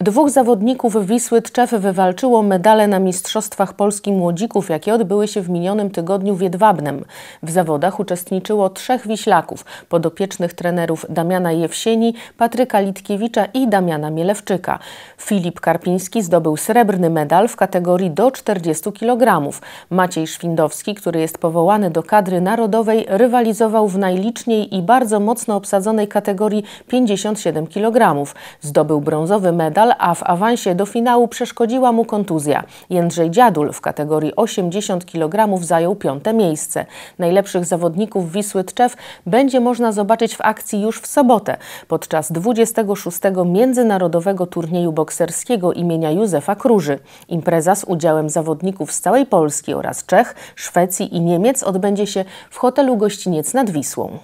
Dwóch zawodników Wisły Tczew wywalczyło medale na Mistrzostwach Polski Młodzików, jakie odbyły się w minionym tygodniu w Jedwabnem. W zawodach uczestniczyło trzech wiślaków, podopiecznych trenerów Damiana Jewsieni, Patryka Litkiewicza i Damiana Mielewczyka. Filip Karpiński zdobył srebrny medal w kategorii do 40 kg. Maciej Szwindowski, który jest powołany do kadry narodowej, rywalizował w najliczniej i bardzo mocno obsadzonej kategorii 57 kg. Zdobył brązowy medal medal, a w awansie do finału przeszkodziła mu kontuzja. Jędrzej Dziadul w kategorii 80 kg zajął piąte miejsce. Najlepszych zawodników Wisły Tczew będzie można zobaczyć w akcji już w sobotę podczas 26. Międzynarodowego Turnieju Bokserskiego imienia Józefa Króży. Impreza z udziałem zawodników z całej Polski oraz Czech, Szwecji i Niemiec odbędzie się w hotelu Gościniec nad Wisłą.